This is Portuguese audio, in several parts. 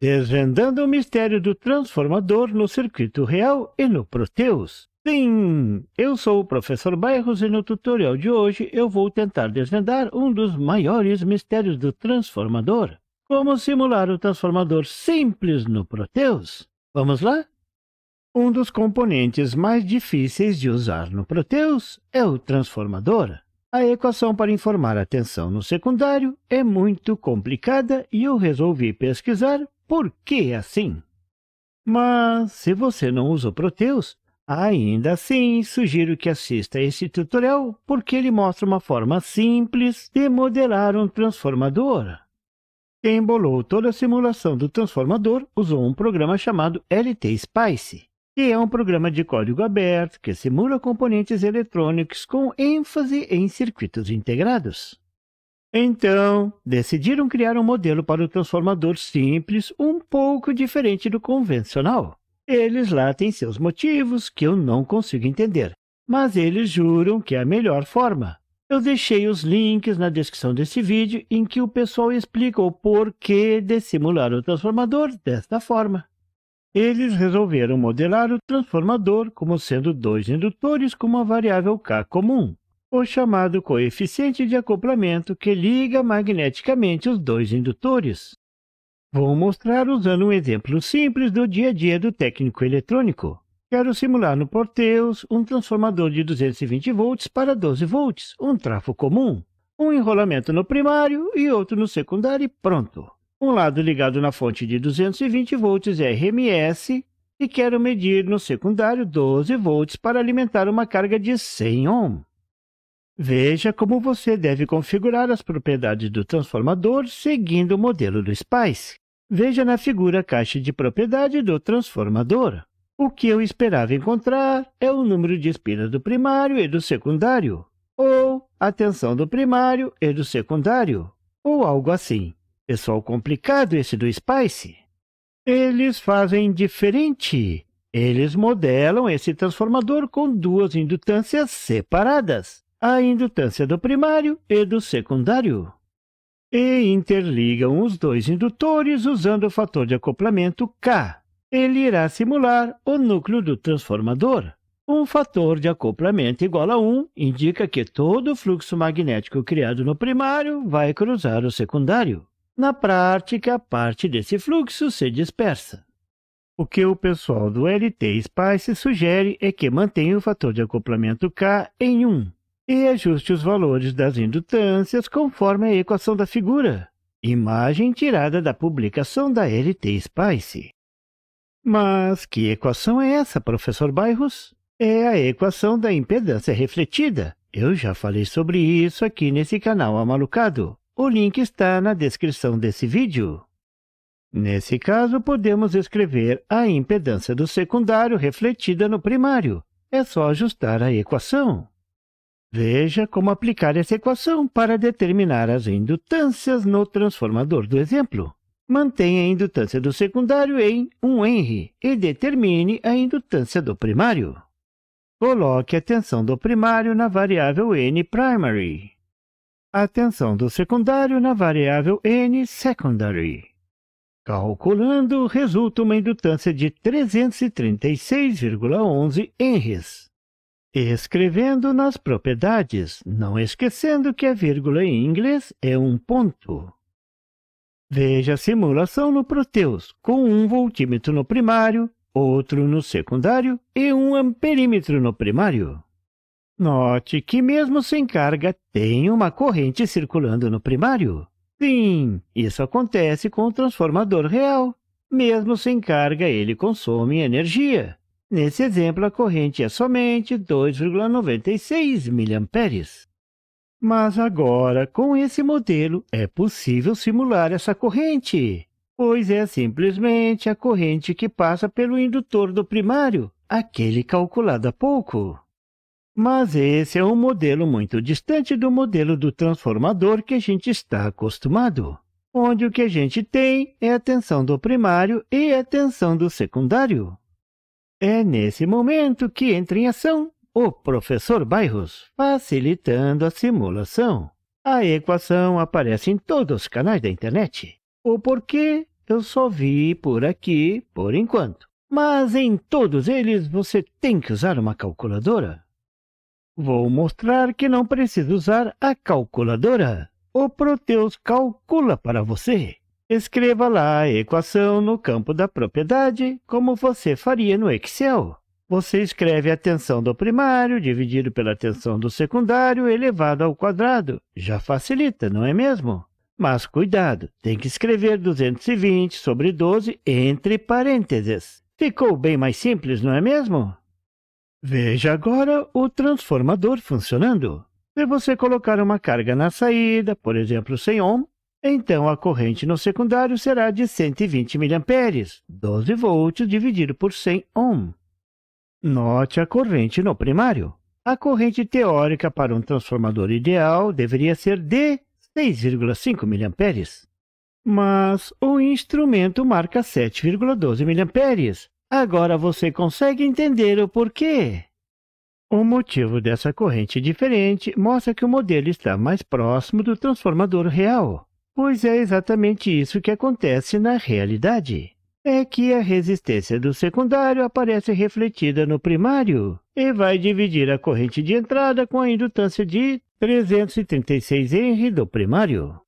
desvendando o mistério do transformador no circuito real e no Proteus. Sim, eu sou o professor Bairros e no tutorial de hoje eu vou tentar desvendar um dos maiores mistérios do transformador. Como simular o transformador simples no Proteus? Vamos lá? Um dos componentes mais difíceis de usar no Proteus é o transformador. A equação para informar a tensão no secundário é muito complicada e eu resolvi pesquisar por que assim? Mas, se você não usa o Proteus, ainda assim sugiro que assista a esse tutorial porque ele mostra uma forma simples de modelar um transformador. Quem embolou toda a simulação do transformador usou um programa chamado LT Spice, que é um programa de código aberto que simula componentes eletrônicos com ênfase em circuitos integrados. Então, decidiram criar um modelo para o transformador simples, um pouco diferente do convencional. Eles lá têm seus motivos que eu não consigo entender, mas eles juram que é a melhor forma. Eu deixei os links na descrição desse vídeo em que o pessoal explica o porquê de simular o transformador desta forma. Eles resolveram modelar o transformador como sendo dois indutores com uma variável K comum o chamado coeficiente de acoplamento que liga magneticamente os dois indutores. Vou mostrar usando um exemplo simples do dia a dia do técnico eletrônico. Quero simular no Porteus um transformador de 220 volts para 12 volts, um trafo comum. Um enrolamento no primário e outro no secundário e pronto. Um lado ligado na fonte de 220 volts é RMS e quero medir no secundário 12 volts para alimentar uma carga de 100 ohms. Veja como você deve configurar as propriedades do transformador seguindo o modelo do SPICE. Veja na figura a caixa de propriedade do transformador. O que eu esperava encontrar é o número de espinas do primário e do secundário, ou a tensão do primário e do secundário, ou algo assim. Pessoal é complicado esse do SPICE. Eles fazem diferente. Eles modelam esse transformador com duas indutâncias separadas a indutância do primário e do secundário. E interligam os dois indutores usando o fator de acoplamento K. Ele irá simular o núcleo do transformador. Um fator de acoplamento igual a 1 indica que todo o fluxo magnético criado no primário vai cruzar o secundário. Na prática, parte desse fluxo se dispersa. O que o pessoal do LT Spice sugere é que mantenha o fator de acoplamento K em 1, e ajuste os valores das indutâncias conforme a equação da figura. Imagem tirada da publicação da LT Spice. Mas que equação é essa, professor Bairros? É a equação da impedância refletida. Eu já falei sobre isso aqui nesse canal amalucado. O link está na descrição desse vídeo. Nesse caso, podemos escrever a impedância do secundário refletida no primário. É só ajustar a equação. Veja como aplicar essa equação para determinar as indutâncias no transformador do exemplo. Mantenha a indutância do secundário em 1 henry e determine a indutância do primário. Coloque a tensão do primário na variável n primary, a tensão do secundário na variável n secondary. Calculando, resulta uma indutância de 336,11 henrys escrevendo nas propriedades, não esquecendo que a vírgula em inglês é um ponto. Veja a simulação no Proteus, com um voltímetro no primário, outro no secundário e um amperímetro no primário. Note que mesmo sem carga, tem uma corrente circulando no primário. Sim, isso acontece com o transformador real. Mesmo sem carga, ele consome energia. Nesse exemplo, a corrente é somente 2,96 mA. Mas agora, com esse modelo, é possível simular essa corrente, pois é simplesmente a corrente que passa pelo indutor do primário, aquele calculado há pouco. Mas esse é um modelo muito distante do modelo do transformador que a gente está acostumado, onde o que a gente tem é a tensão do primário e a tensão do secundário. É nesse momento que entra em ação o professor Bairros, facilitando a simulação. A equação aparece em todos os canais da internet. O porquê eu só vi por aqui por enquanto. Mas em todos eles você tem que usar uma calculadora. Vou mostrar que não precisa usar a calculadora. O Proteus calcula para você. Escreva lá a equação no campo da propriedade, como você faria no Excel. Você escreve a tensão do primário dividido pela tensão do secundário elevado ao quadrado. Já facilita, não é mesmo? Mas cuidado, tem que escrever 220 sobre 12 entre parênteses. Ficou bem mais simples, não é mesmo? Veja agora o transformador funcionando. Se você colocar uma carga na saída, por exemplo 100 ohm, então a corrente no secundário será de 120 mA, 12 volts dividido por 100 ohm. Note a corrente no primário. A corrente teórica para um transformador ideal deveria ser de 6,5 mA. Mas o instrumento marca 7,12 mA. Agora você consegue entender o porquê. O motivo dessa corrente diferente mostra que o modelo está mais próximo do transformador real. Pois é exatamente isso que acontece na realidade. É que a resistência do secundário aparece refletida no primário e vai dividir a corrente de entrada com a indutância de 336 Henry do primário.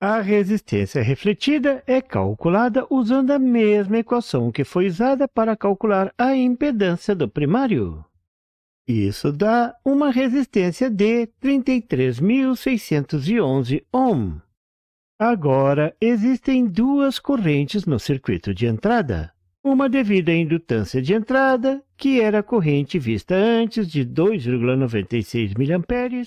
A resistência refletida é calculada usando a mesma equação que foi usada para calcular a impedância do primário. Isso dá uma resistência de 33.611 ohm Agora, existem duas correntes no circuito de entrada. Uma devido à indutância de entrada, que era a corrente vista antes de 2,96 mA,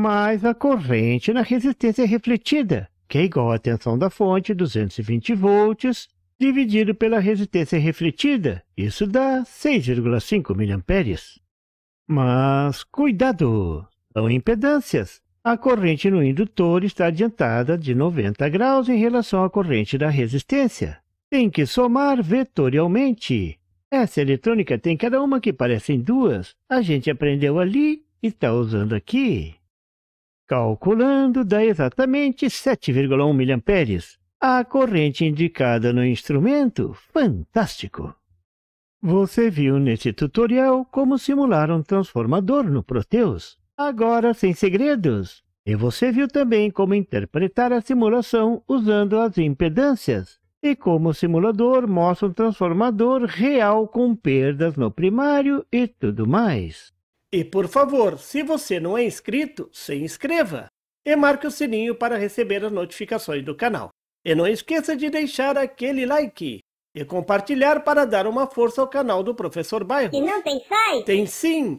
mais a corrente na resistência refletida, que é igual à tensão da fonte, 220 volts, dividido pela resistência refletida. Isso dá 6,5 mA. Mas cuidado! São impedâncias, a corrente no indutor está adiantada de 90 graus em relação à corrente da resistência. Tem que somar vetorialmente. Essa eletrônica tem cada uma que parecem duas. A gente aprendeu ali e está usando aqui. Calculando, dá exatamente 7,1 mA. A corrente indicada no instrumento, fantástico! Você viu neste tutorial como simular um transformador no Proteus. Agora sem segredos. E você viu também como interpretar a simulação usando as impedâncias e como o simulador mostra um transformador real com perdas no primário e tudo mais. E por favor, se você não é inscrito, se inscreva e marque o sininho para receber as notificações do canal. E não esqueça de deixar aquele like e compartilhar para dar uma força ao canal do Professor Bairro. E não tem sai? Tem sim!